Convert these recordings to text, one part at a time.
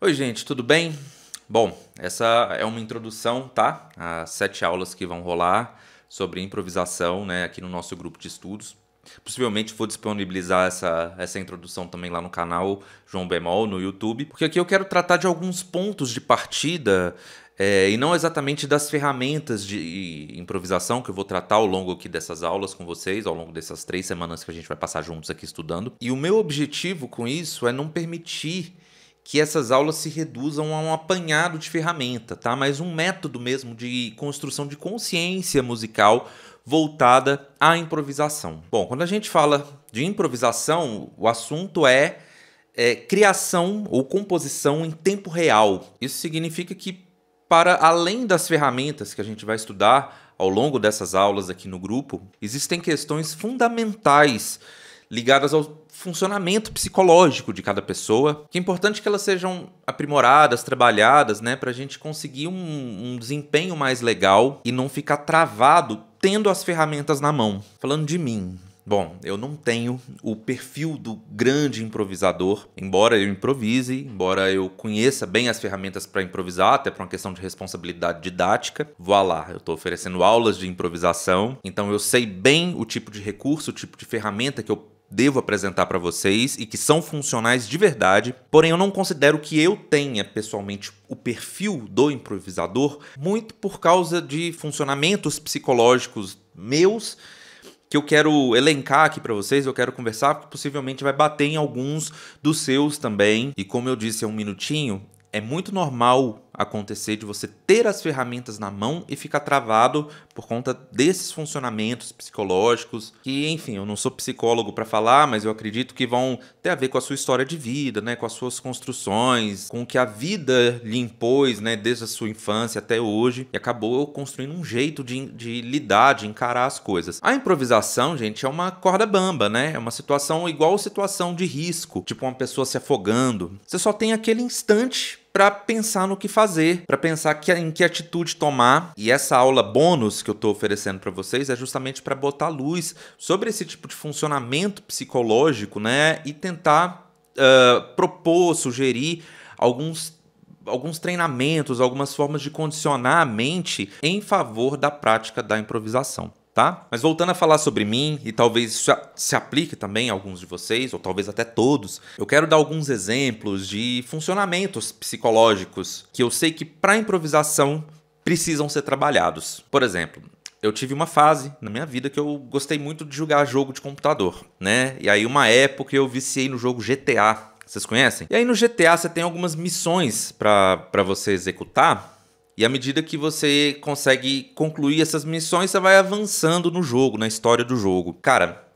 Oi, gente, tudo bem? Bom, essa é uma introdução, tá? As sete aulas que vão rolar sobre improvisação, né, aqui no nosso grupo de estudos. Possivelmente vou disponibilizar essa, essa introdução também lá no canal João Bemol, no YouTube, porque aqui eu quero tratar de alguns pontos de partida é, e não exatamente das ferramentas de improvisação que eu vou tratar ao longo aqui dessas aulas com vocês, ao longo dessas três semanas que a gente vai passar juntos aqui estudando. E o meu objetivo com isso é não permitir que essas aulas se reduzam a um apanhado de ferramenta, tá? Mas um método mesmo de construção de consciência musical voltada à improvisação. Bom, quando a gente fala de improvisação, o assunto é, é criação ou composição em tempo real. Isso significa que para além das ferramentas que a gente vai estudar ao longo dessas aulas aqui no grupo, existem questões fundamentais ligadas ao funcionamento psicológico de cada pessoa, que é importante que elas sejam aprimoradas, trabalhadas, né, para a gente conseguir um, um desempenho mais legal e não ficar travado tendo as ferramentas na mão. Falando de mim, Bom, eu não tenho o perfil do grande improvisador, embora eu improvise, embora eu conheça bem as ferramentas para improvisar, até para uma questão de responsabilidade didática. vou lá, eu estou oferecendo aulas de improvisação, então eu sei bem o tipo de recurso, o tipo de ferramenta que eu devo apresentar para vocês e que são funcionais de verdade, porém eu não considero que eu tenha pessoalmente o perfil do improvisador, muito por causa de funcionamentos psicológicos meus que eu quero elencar aqui para vocês, eu quero conversar, porque possivelmente vai bater em alguns dos seus também. E como eu disse há um minutinho, é muito normal acontecer de você ter as ferramentas na mão e ficar travado por conta desses funcionamentos psicológicos, que, enfim, eu não sou psicólogo para falar, mas eu acredito que vão ter a ver com a sua história de vida, né, com as suas construções, com o que a vida lhe impôs, né, desde a sua infância até hoje, e acabou construindo um jeito de, de lidar, de encarar as coisas. A improvisação, gente, é uma corda bamba, né? É uma situação igual situação de risco, tipo uma pessoa se afogando. Você só tem aquele instante para pensar no que fazer, para pensar que, em que atitude tomar. E essa aula bônus que eu estou oferecendo para vocês é justamente para botar luz sobre esse tipo de funcionamento psicológico, né? E tentar uh, propor, sugerir alguns alguns treinamentos, algumas formas de condicionar a mente em favor da prática da improvisação tá? Mas voltando a falar sobre mim, e talvez isso se aplique também a alguns de vocês, ou talvez até todos, eu quero dar alguns exemplos de funcionamentos psicológicos que eu sei que para improvisação precisam ser trabalhados. Por exemplo, eu tive uma fase na minha vida que eu gostei muito de jogar jogo de computador, né? E aí uma época eu viciei no jogo GTA. Vocês conhecem? E aí no GTA você tem algumas missões para você executar e à medida que você consegue concluir essas missões, você vai avançando no jogo, na história do jogo. Cara,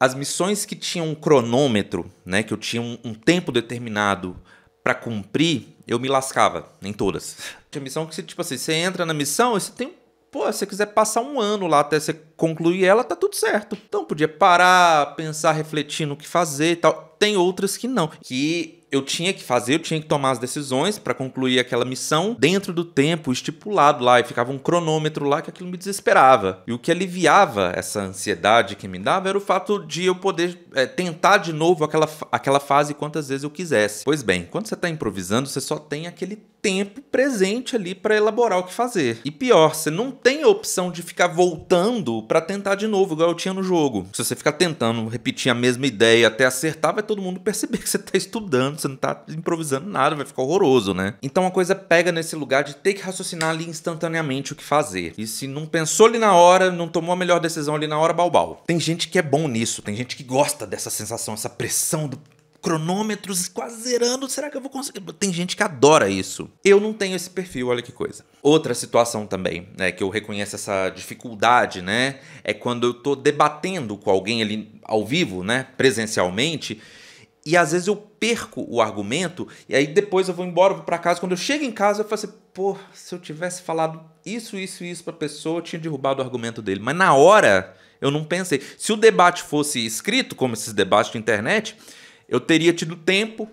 as missões que tinham um cronômetro, né, que eu tinha um, um tempo determinado para cumprir, eu me lascava em todas. Tinha missão que você, tipo assim, você entra na missão e você tem Pô, se você quiser passar um ano lá até você concluir ela, tá tudo certo. Então podia parar, pensar, refletir no que fazer e tal. Tem outras que não. Que eu tinha que fazer, eu tinha que tomar as decisões para concluir aquela missão dentro do tempo estipulado lá e ficava um cronômetro lá que aquilo me desesperava. E o que aliviava essa ansiedade que me dava era o fato de eu poder é, tentar de novo aquela, aquela fase quantas vezes eu quisesse. Pois bem, quando você está improvisando, você só tem aquele tempo presente ali para elaborar o que fazer. E pior, você não tem a opção de ficar voltando para tentar de novo, igual eu tinha no jogo. Se você ficar tentando repetir a mesma ideia até acertar, vai todo mundo perceber que você tá estudando, você não tá improvisando nada, vai ficar horroroso, né? Então a coisa pega nesse lugar de ter que raciocinar ali instantaneamente o que fazer. E se não pensou ali na hora, não tomou a melhor decisão ali na hora, balbal. Tem gente que é bom nisso, tem gente que gosta dessa sensação, essa pressão do cronômetros, quase zerando. Será que eu vou conseguir? Tem gente que adora isso. Eu não tenho esse perfil, olha que coisa. Outra situação também, né, que eu reconheço essa dificuldade, né, é quando eu tô debatendo com alguém ali ao vivo, né, presencialmente, e às vezes eu perco o argumento e aí depois eu vou embora, vou para casa. Quando eu chego em casa, eu falo assim: pô, se eu tivesse falado isso, isso e isso para a pessoa, eu tinha derrubado o argumento dele. Mas na hora, eu não pensei. Se o debate fosse escrito, como esses debates de internet, eu teria tido tempo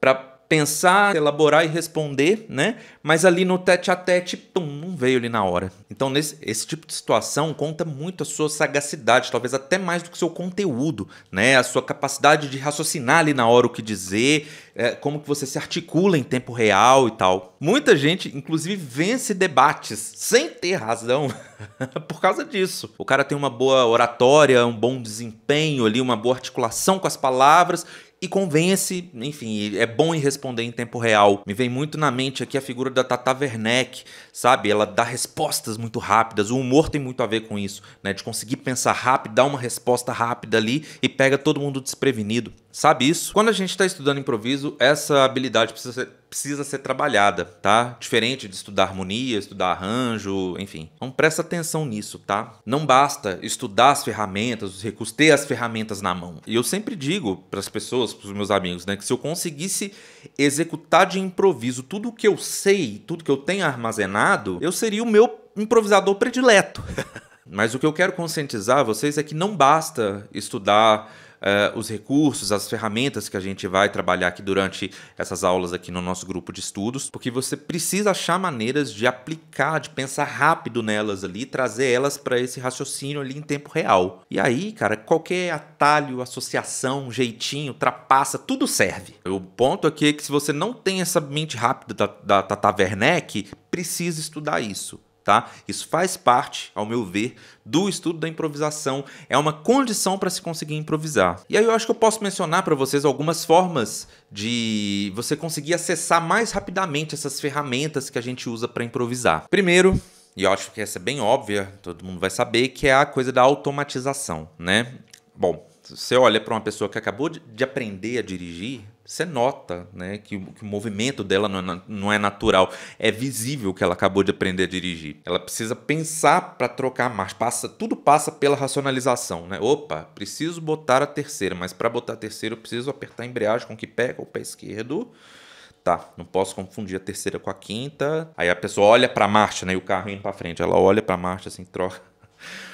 para pensar, elaborar e responder, né? Mas ali no tete a tete, pum, não veio ali na hora. Então, nesse, esse tipo de situação conta muito a sua sagacidade, talvez até mais do que o seu conteúdo, né? A sua capacidade de raciocinar ali na hora o que dizer, é, como que você se articula em tempo real e tal. Muita gente, inclusive, vence debates sem ter razão por causa disso. O cara tem uma boa oratória, um bom desempenho ali, uma boa articulação com as palavras e convence, enfim, é bom em responder em tempo real. Me vem muito na mente aqui a figura da Tata Werneck, sabe? Ela dá respostas muito rápidas, o humor tem muito a ver com isso, né? De conseguir pensar rápido, dar uma resposta rápida ali e pega todo mundo desprevenido sabe isso? Quando a gente está estudando improviso, essa habilidade precisa ser, precisa ser trabalhada, tá? Diferente de estudar harmonia, estudar arranjo, enfim. Então presta atenção nisso, tá? Não basta estudar as ferramentas, os recursos, ter as ferramentas na mão. E eu sempre digo para as pessoas, para os meus amigos, né, que se eu conseguisse executar de improviso tudo o que eu sei, tudo que eu tenho armazenado, eu seria o meu improvisador predileto. Mas o que eu quero conscientizar vocês é que não basta estudar uh, os recursos, as ferramentas que a gente vai trabalhar aqui durante essas aulas aqui no nosso grupo de estudos, porque você precisa achar maneiras de aplicar, de pensar rápido nelas ali, trazer elas para esse raciocínio ali em tempo real. E aí, cara, qualquer atalho, associação, jeitinho, trapaça, tudo serve. O ponto aqui é que se você não tem essa mente rápida da, da, da Tata Werneck, precisa estudar isso. Tá? Isso faz parte, ao meu ver, do estudo da improvisação, é uma condição para se conseguir improvisar. E aí eu acho que eu posso mencionar para vocês algumas formas de você conseguir acessar mais rapidamente essas ferramentas que a gente usa para improvisar. Primeiro, e eu acho que essa é bem óbvia, todo mundo vai saber, que é a coisa da automatização, né? Bom, você olha para uma pessoa que acabou de, de, aprender a dirigir, você nota né, que, que o movimento dela não é, não é, natural. É visível que ela acabou de aprender a dirigir. Ela precisa pensar para trocar marcha. Passa, tudo passa pela racionalização. Né? Opa, preciso botar a terceira, mas para botar a terceira eu preciso apertar a embreagem com o que pega o pé esquerdo tá, não posso confundir a terceira com a quinta. Aí a pessoa olha para a marcha, né? E o carro indo para frente, ela olha para a marcha assim, troca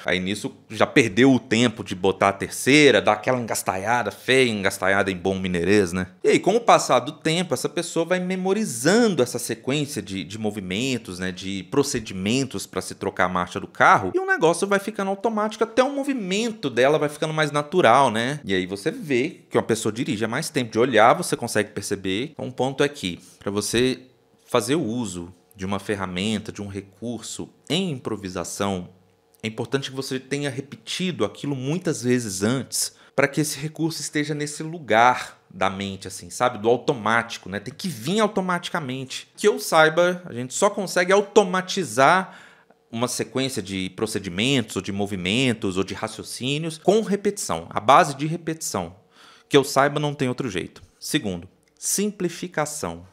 Aí nisso já perdeu o tempo de botar a terceira, dar aquela engastalhada feia, engastalhada em bom mineirês, né? E aí, com o passar do tempo, essa pessoa vai memorizando essa sequência de, de movimentos, né? De procedimentos para se trocar a marcha do carro, e o negócio vai ficando automático, até o movimento dela vai ficando mais natural, né? E aí você vê que uma pessoa dirige há mais tempo de olhar, você consegue perceber. Então, um ponto é que, para você fazer o uso de uma ferramenta, de um recurso em improvisação, é importante que você tenha repetido aquilo muitas vezes antes para que esse recurso esteja nesse lugar da mente, assim, sabe? Do automático, né? Tem que vir automaticamente. Que eu saiba, a gente só consegue automatizar uma sequência de procedimentos, ou de movimentos, ou de raciocínios com repetição, a base de repetição. Que eu saiba, não tem outro jeito. Segundo, simplificação.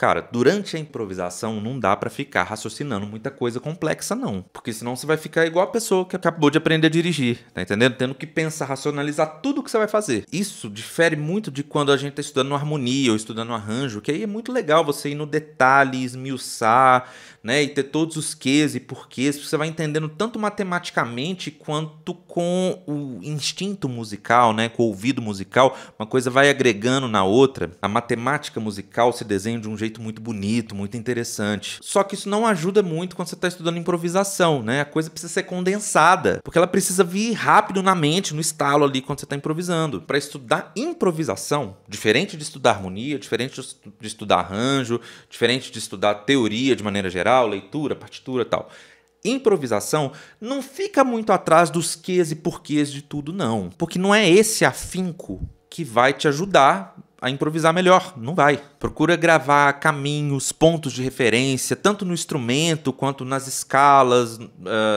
Cara, durante a improvisação não dá para ficar raciocinando muita coisa complexa, não. Porque senão você vai ficar igual a pessoa que acabou de aprender a dirigir, tá entendendo? Tendo que pensar, racionalizar tudo que você vai fazer. Isso difere muito de quando a gente tá estudando harmonia ou estudando arranjo, que aí é muito legal você ir no detalhe, esmiuçar, né? E ter todos os quês e porquês, porque você vai entendendo tanto matematicamente quanto com o instinto musical, né? Com o ouvido musical. Uma coisa vai agregando na outra. A matemática musical se desenha de um jeito jeito muito bonito, muito interessante. Só que isso não ajuda muito quando você está estudando improvisação, né? A coisa precisa ser condensada, porque ela precisa vir rápido na mente, no estalo ali quando você está improvisando. Para estudar improvisação, diferente de estudar harmonia, diferente de estudar arranjo, diferente de estudar teoria de maneira geral, leitura, partitura, tal improvisação não fica muito atrás dos ques e porquês de tudo, não. Porque não é esse afinco que vai te ajudar a improvisar melhor, não vai. Procura gravar caminhos, pontos de referência, tanto no instrumento quanto nas escalas, uh,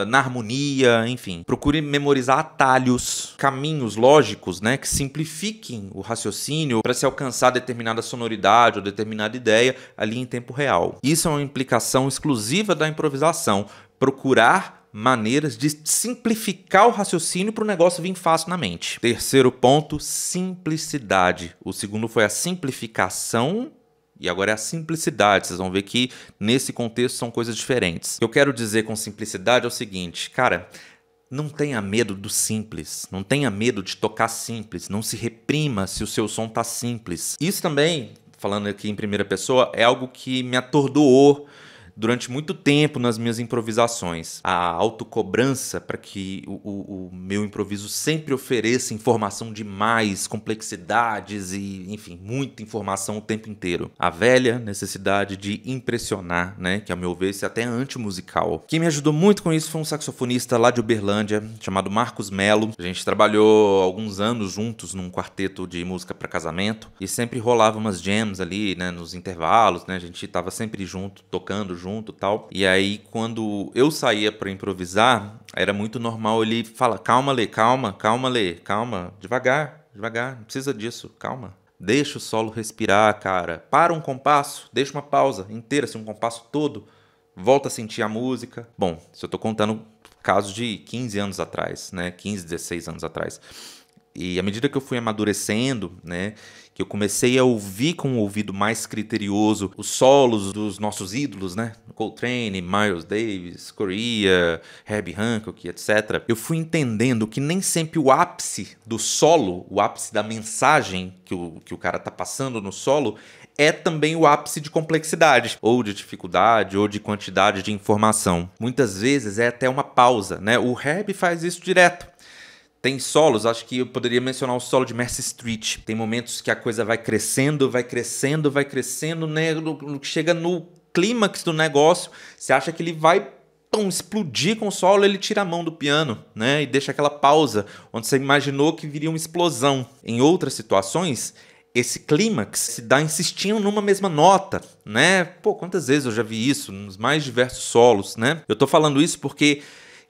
na harmonia, enfim. Procure memorizar atalhos, caminhos lógicos, né, que simplifiquem o raciocínio para se alcançar determinada sonoridade ou determinada ideia ali em tempo real. Isso é uma implicação exclusiva da improvisação, procurar maneiras de simplificar o raciocínio para o negócio vir fácil na mente. Terceiro ponto, simplicidade. O segundo foi a simplificação e agora é a simplicidade. Vocês vão ver que nesse contexto são coisas diferentes. O que eu quero dizer com simplicidade é o seguinte, cara. Não tenha medo do simples, não tenha medo de tocar simples, não se reprima se o seu som tá simples. Isso também, falando aqui em primeira pessoa, é algo que me atordoou durante muito tempo nas minhas improvisações. A autocobrança para que o, o, o, meu improviso sempre ofereça informação demais, complexidades e, enfim, muita informação o tempo inteiro. A velha necessidade de impressionar, né? Que, ao meu ver, isso é até antimusical. Quem me ajudou muito com isso foi um saxofonista lá de Uberlândia, chamado Marcos Melo. A gente trabalhou alguns anos juntos num quarteto de música para casamento e sempre rolava umas jams ali, né? Nos intervalos, né? A gente tava sempre junto, tocando junto junto tal. E aí, quando eu saía para improvisar, era muito normal ele falar: calma, Lê, calma, calma, Lê, calma, devagar, devagar, não precisa disso, calma. Deixa o solo respirar, cara. Para um compasso, deixa uma pausa inteira, assim, um compasso todo. Volta a sentir a música. Bom, se eu tô contando casos de 15 anos atrás, né? 15, 16 anos atrás. E à medida que eu fui amadurecendo, né, que eu comecei a ouvir com um ouvido mais criterioso os solos dos nossos ídolos, né? Coltrane, Miles Davis, Correa, Herbie Hancock, etc. Eu fui entendendo que nem sempre o ápice do solo, o ápice da mensagem que o, que o cara tá passando no solo, é também o ápice de complexidade, ou de dificuldade, ou de quantidade de informação. Muitas vezes é até uma pausa, né? O Herb faz isso direto. Tem solos, acho que eu poderia mencionar o solo de Mercy Street. Tem momentos que a coisa vai crescendo, vai crescendo, vai crescendo, né? Chega no clímax do negócio, você acha que ele vai tão explodir com o solo, ele tira a mão do piano, né? E deixa aquela pausa onde você imaginou que viria uma explosão. Em outras situações, esse clímax se dá insistindo numa mesma nota, né? Pô, quantas vezes eu já vi isso nos mais diversos solos, né? Eu tô falando isso porque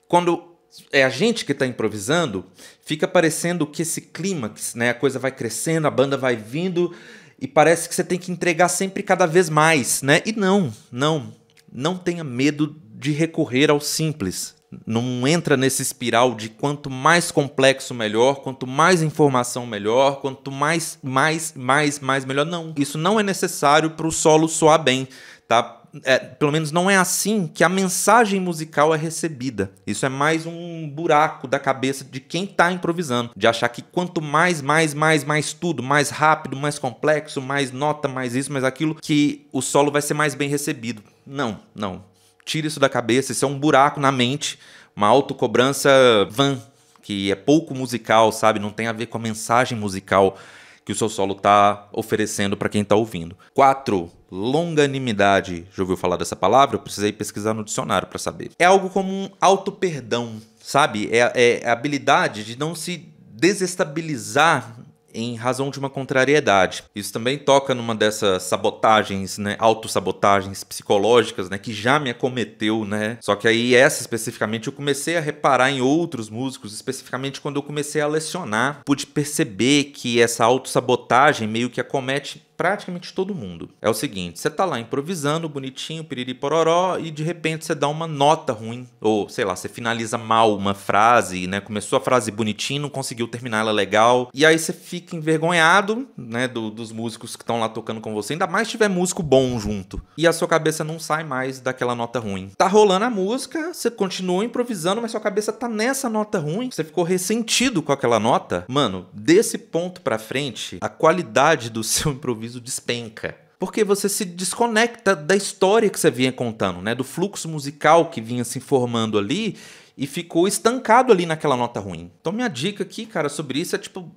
quando é a gente que está improvisando, fica parecendo que esse clímax, né? A coisa vai crescendo, a banda vai vindo e parece que você tem que entregar sempre cada vez mais, né? E não, não, não tenha medo de recorrer ao simples. Não entra nesse espiral de quanto mais complexo melhor, quanto mais informação melhor, quanto mais, mais, mais, mais melhor. Não, isso não é necessário para o solo soar bem, tá? é, pelo menos não é assim que a mensagem musical é recebida. Isso é mais um buraco da cabeça de quem está improvisando, de achar que quanto mais, mais, mais, mais tudo, mais rápido, mais complexo, mais nota, mais isso, mais aquilo, que o solo vai ser mais bem recebido. Não, não. Tira isso da cabeça, isso é um buraco na mente, uma autocobrança van, que é pouco musical, sabe? Não tem a ver com a mensagem musical que o seu solo está oferecendo para quem está ouvindo. Quatro, Longanimidade. Já ouviu falar dessa palavra? Eu precisei pesquisar no dicionário para saber. É algo como um auto-perdão, sabe? É, é a habilidade de não se desestabilizar em razão de uma contrariedade. Isso também toca numa dessas sabotagens, né, autossabotagens psicológicas, né, que já me acometeu, né? Só que aí essa especificamente eu comecei a reparar em outros músicos, especificamente quando eu comecei a lecionar, pude perceber que essa autossabotagem meio que acomete praticamente todo mundo. É o seguinte, você tá lá improvisando, bonitinho, piriri pororó, e de repente você dá uma nota ruim, ou sei lá, você finaliza mal uma frase, né? Começou a frase bonitinho, não conseguiu terminar ela legal, e aí você fica envergonhado, né, do, dos músicos que estão lá tocando com você, ainda mais se tiver músico bom junto. E a sua cabeça não sai mais daquela nota ruim. Tá rolando a música, você continua improvisando, mas sua cabeça tá nessa nota ruim, você ficou ressentido com aquela nota. Mano, desse ponto para frente, a qualidade do seu improviso despenca. Porque você se desconecta da história que você vinha contando, né? Do fluxo musical que vinha se formando ali e ficou estancado ali naquela nota ruim. Então minha dica aqui, cara, sobre isso é tipo,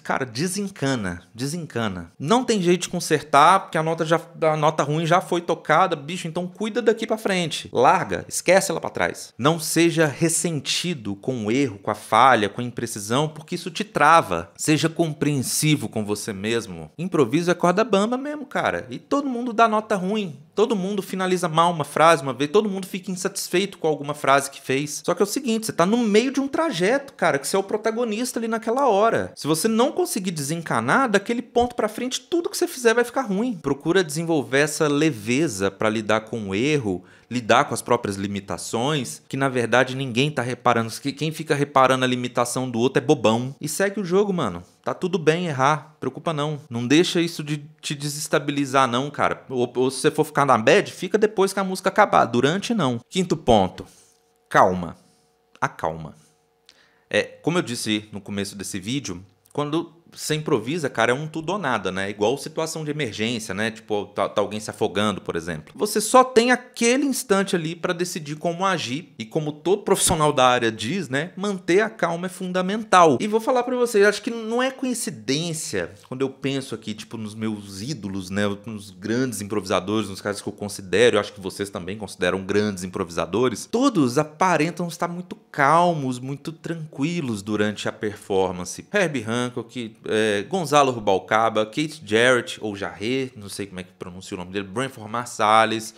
cara, desencana, desencana. Não tem jeito de consertar, porque a nota já a nota ruim já foi tocada, bicho, então cuida daqui para frente. Larga, esquece ela para trás. Não seja ressentido com o erro, com a falha, com a imprecisão, porque isso te trava. Seja compreensivo com você mesmo. Improviso é corda bamba mesmo, cara. E todo mundo dá nota ruim. Todo mundo finaliza mal uma frase uma vez, todo mundo fica insatisfeito com alguma frase que fez. Só que é o seguinte, você tá no meio de um trajeto, cara, que você é o protagonista ali naquela hora. Se você não não conseguir desencanar, daquele ponto para frente, tudo que você fizer vai ficar ruim. Procura desenvolver essa leveza para lidar com o erro, lidar com as próprias limitações, que na verdade ninguém tá reparando. Quem fica reparando a limitação do outro é bobão. E segue o jogo, mano. Tá tudo bem errar, preocupa não. Não deixa isso de te desestabilizar não, cara. Ou, ou se você for ficar na bad, fica depois que a música acabar, durante não. Quinto ponto. Calma. Acalma. É, como eu disse no começo desse vídeo, quando você improvisa, cara, é um tudo ou nada, né? Igual situação de emergência, né? Tipo, tá, tá alguém se afogando, por exemplo. Você só tem aquele instante ali para decidir como agir e como todo profissional da área diz, né? Manter a calma é fundamental. E vou falar para vocês, acho que não é coincidência quando eu penso aqui, tipo, nos meus ídolos, né? Nos grandes improvisadores, nos caras que eu considero, eu acho que vocês também consideram grandes improvisadores, todos aparentam estar muito calmos, muito tranquilos durante a performance. Herbie Hancock, é, Gonzalo Rubalcaba, Kate Jarrett, ou Jarrett, não sei como é que pronuncia o nome dele, Branford Marsalis,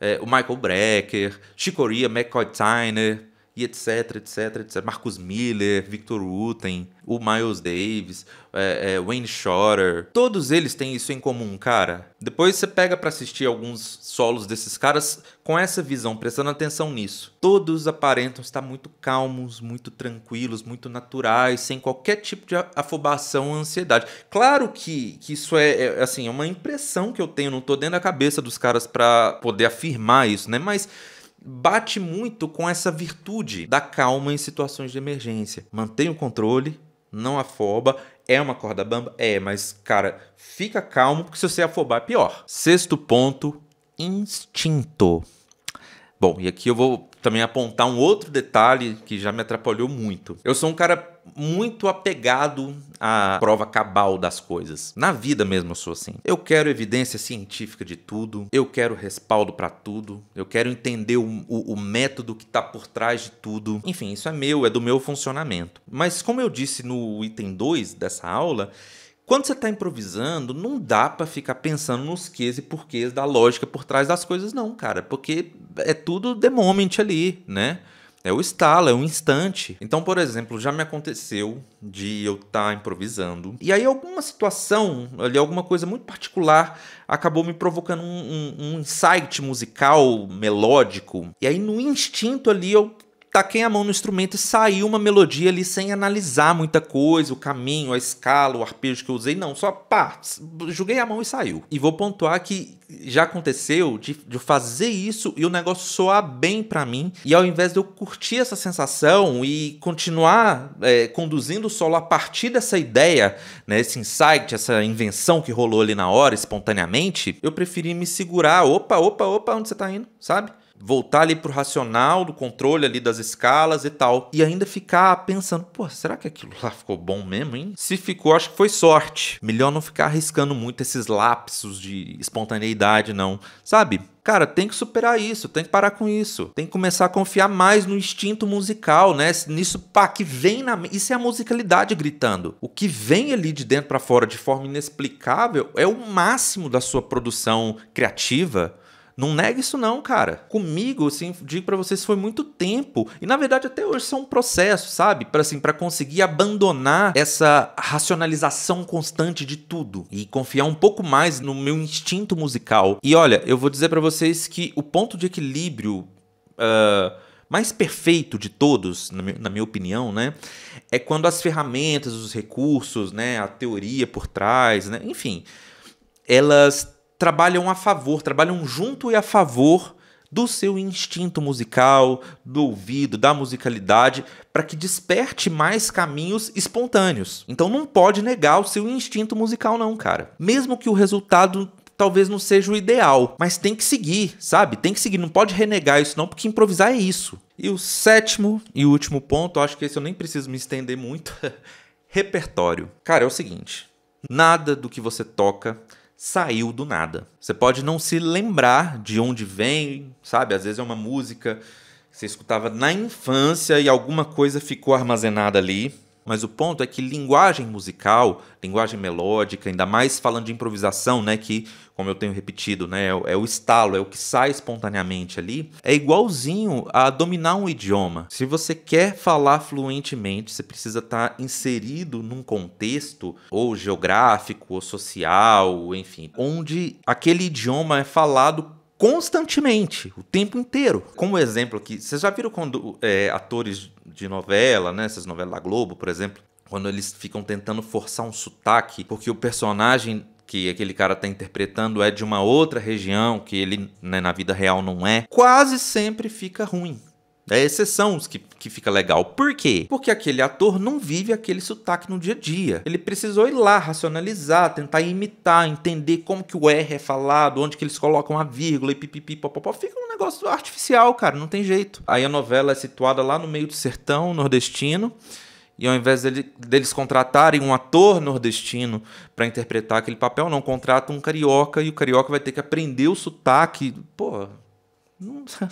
é, o Michael Brecker, Chicoria, McCoy Tyner, e etc, etc, etc. Marcus Miller, Victor Wooten, o Miles Davis, é, é, Wayne Shorter. Todos eles têm isso em comum, cara. Depois você pega para assistir alguns solos desses caras com essa visão, prestando atenção nisso. Todos aparentam estar muito calmos, muito tranquilos, muito naturais, sem qualquer tipo de afobação ou ansiedade. Claro que, que isso é, é assim, é uma impressão que eu tenho, não tô dentro da cabeça dos caras para poder afirmar isso, né? Mas bate muito com essa virtude da calma em situações de emergência. Mantém o controle, não afoba. É uma corda bamba? É, mas, cara, fica calmo, porque se você afobar, é pior. Sexto ponto: instinto. Bom, e aqui eu vou também apontar um outro detalhe que já me atrapalhou muito. Eu sou um cara muito apegado à prova cabal das coisas. Na vida mesmo eu sou assim. Eu quero evidência científica de tudo, eu quero respaldo para tudo, eu quero entender o, o, o método que está por trás de tudo. Enfim, isso é meu, é do meu funcionamento. Mas como eu disse no item 2 dessa aula, quando você está improvisando, não dá para ficar pensando nos quês e porquês da lógica por trás das coisas, não, cara. Porque é tudo the moment ali, né? É o estalo, é o instante. Então, por exemplo, já me aconteceu de eu estar tá improvisando. E aí, alguma situação, ali, alguma coisa muito particular, acabou me provocando um, um, um insight musical, melódico. E aí, no instinto ali, eu taquei tá, a mão no instrumento e saiu uma melodia ali sem analisar muita coisa, o caminho, a escala, o arpejo que eu usei, não, só pá, joguei a mão e saiu. E vou pontuar que já aconteceu de, de fazer isso e o negócio soar bem para mim, e ao invés de eu curtir essa sensação e continuar é, conduzindo o solo a partir dessa ideia, né, esse insight, essa invenção que rolou ali na hora, espontaneamente, eu preferi me segurar, opa, opa, opa, onde você tá indo, sabe? voltar ali pro racional do controle ali das escalas e tal. E ainda ficar pensando, pô, será que aquilo lá ficou bom mesmo, hein? Se ficou, acho que foi sorte. Melhor não ficar arriscando muito esses lapsos de espontaneidade, não. Sabe? Cara, tem que superar isso, tem que parar com isso. Tem que começar a confiar mais no instinto musical, né? Nisso, pá, que vem na. Isso é a musicalidade gritando. O que vem ali de dentro para fora de forma inexplicável é o máximo da sua produção criativa não nega isso não, cara. Comigo, assim, digo para vocês, foi muito tempo. E na verdade até hoje são é um processo, sabe? Para assim, para conseguir abandonar essa racionalização constante de tudo e confiar um pouco mais no meu instinto musical. E olha, eu vou dizer para vocês que o ponto de equilíbrio uh, mais perfeito de todos, na minha opinião, né, é quando as ferramentas, os recursos, né, a teoria por trás, né, enfim, elas trabalham a favor, trabalham junto e a favor do seu instinto musical, do ouvido, da musicalidade, para que desperte mais caminhos espontâneos. Então não pode negar o seu instinto musical não, cara. Mesmo que o resultado talvez não seja o ideal, mas tem que seguir, sabe? Tem que seguir, não pode renegar isso não, porque improvisar é isso. E o sétimo e último ponto, acho que esse eu nem preciso me estender muito, repertório. Cara, é o seguinte, nada do que você toca saiu do nada. Você pode não se lembrar de onde vem, sabe? Às vezes é uma música que você escutava na infância e alguma coisa ficou armazenada ali. Mas o ponto é que linguagem musical, linguagem melódica, ainda mais falando de improvisação, né, que como eu tenho repetido, né, é o é estalo, é o que sai espontaneamente ali, é igualzinho a dominar um idioma. Se você quer falar fluentemente, você precisa estar tá inserido num contexto ou geográfico, ou social, enfim, onde aquele idioma é falado constantemente, o tempo inteiro. Como exemplo aqui, vocês já viram quando é, atores de novela, né, essas novelas da Globo, por exemplo, quando eles ficam tentando forçar um sotaque, porque o personagem que aquele cara está interpretando é de uma outra região que ele né, na vida real não é, quase sempre fica ruim. É exceção os que, que fica legal. Por quê? Porque aquele ator não vive aquele sotaque no dia a dia. Ele precisou ir lá, racionalizar, tentar imitar, entender como que o R é falado, onde que eles colocam a vírgula e pipipi, popopó. Fica um negócio artificial, cara, não tem jeito. Aí a novela é situada lá no meio do sertão nordestino. E ao invés dele, deles contratarem um ator nordestino para interpretar aquele papel, não, contratam um carioca e o carioca vai ter que aprender o sotaque. Pô,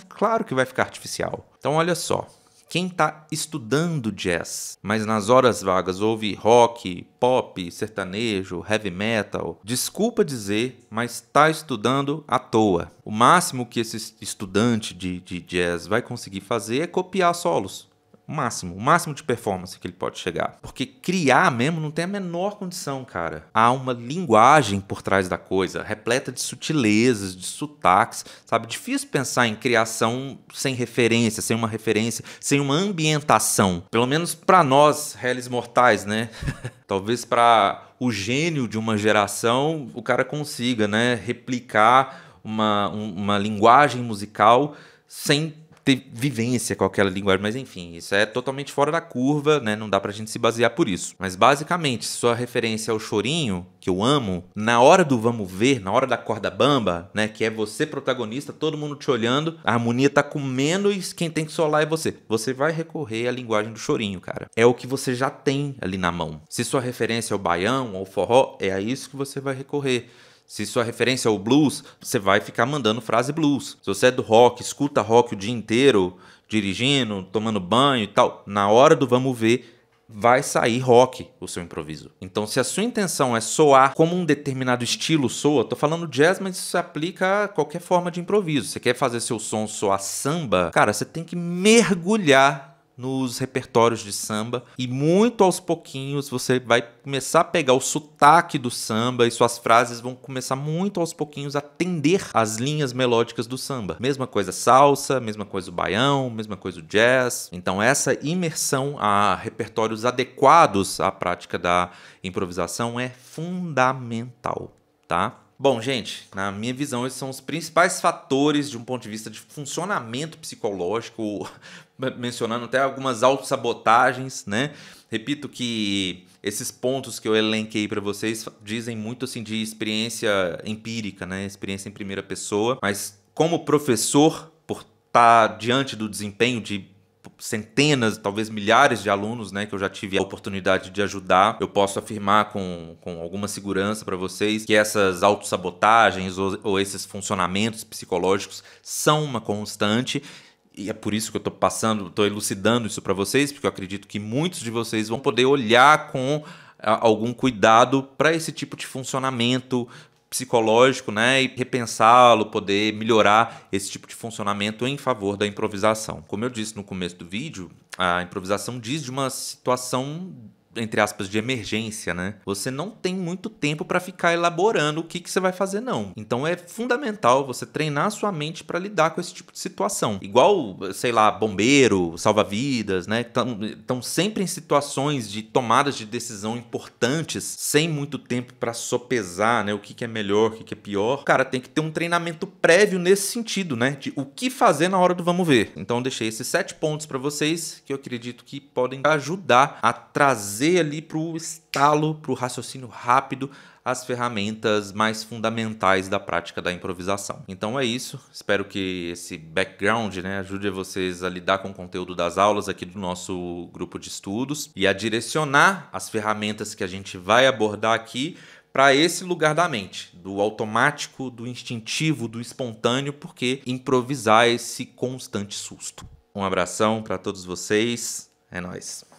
claro que vai ficar artificial. Então, olha só. Quem está estudando jazz, mas nas horas vagas ouve rock, pop, sertanejo, heavy metal, desculpa dizer, mas está estudando à toa. O máximo que esse estudante de, de jazz vai conseguir fazer é copiar solos máximo, o máximo de performance que ele pode chegar. Porque criar mesmo não tem a menor condição, cara. Há uma linguagem por trás da coisa, repleta de sutilezas, de sotaques, sabe? Difícil pensar em criação sem referência, sem uma referência, sem uma ambientação. Pelo menos para nós, réis mortais, né? Talvez para o gênio de uma geração, o cara consiga, né, replicar uma, uma linguagem musical sem ter vivência com aquela linguagem, mas enfim, isso é totalmente fora da curva, né? Não dá pra gente se basear por isso. Mas basicamente, sua referência ao chorinho, que eu amo, na hora do vamos ver, na hora da corda bamba, né? Que é você protagonista, todo mundo te olhando, a harmonia tá com menos, quem tem que solar é você. Você vai recorrer à linguagem do chorinho, cara. É o que você já tem ali na mão. Se sua referência é o baião ou o forró, é a isso que você vai recorrer. Se sua referência é o blues, você vai ficar mandando frase blues. Se você é do rock, escuta rock o dia inteiro, dirigindo, tomando banho e tal, na hora do vamos ver, vai sair rock o seu improviso. Então, se a sua intenção é soar como um determinado estilo soa, tô falando jazz, mas isso se aplica a qualquer forma de improviso. Você quer fazer seu som soar samba? Cara, você tem que mergulhar nos repertórios de samba e muito aos pouquinhos você vai começar a pegar o sotaque do samba e suas frases vão começar muito aos pouquinhos a atender as linhas melódicas do samba. Mesma coisa salsa, mesma coisa o baião, mesma coisa o jazz. Então essa imersão a repertórios adequados à prática da improvisação é fundamental, tá? Bom, gente, na minha visão, esses são os principais fatores de um ponto de vista de funcionamento psicológico, mencionando até algumas autossabotagens, né? Repito que esses pontos que eu elenquei para vocês dizem muito assim de experiência empírica, né? Experiência em primeira pessoa, mas como professor, por estar tá diante do desempenho de centenas, talvez milhares de alunos, né, que eu já tive a oportunidade de ajudar, eu posso afirmar com, com alguma segurança para vocês que essas autossabotagens ou, ou esses funcionamentos psicológicos são uma constante e é por isso que eu estou passando, estou elucidando isso para vocês, porque eu acredito que muitos de vocês vão poder olhar com algum cuidado para esse tipo de funcionamento psicológico, né, e repensá-lo, poder melhorar esse tipo de funcionamento em favor da improvisação. Como eu disse no começo do vídeo, a improvisação diz de uma situação entre aspas, de emergência, né? Você não tem muito tempo para ficar elaborando o que, que você vai fazer, não. Então é fundamental você treinar a sua mente para lidar com esse tipo de situação. Igual, sei lá, bombeiro, salva-vidas, né? Estão sempre em situações de tomadas de decisão importantes, sem muito tempo para sopesar, né? O que, que é melhor, o que, que é pior. Cara, tem que ter um treinamento prévio nesse sentido, né? De o que fazer na hora do vamos ver. Então deixei esses sete pontos para vocês que eu acredito que podem ajudar a trazer trazer ali para o estalo, para o raciocínio rápido, as ferramentas mais fundamentais da prática da improvisação. Então é isso, espero que esse background né, ajude vocês a lidar com o conteúdo das aulas aqui do nosso grupo de estudos e a direcionar as ferramentas que a gente vai abordar aqui para esse lugar da mente, do automático, do instintivo, do espontâneo, porque improvisar é esse constante susto. Um abração para todos vocês. É nós.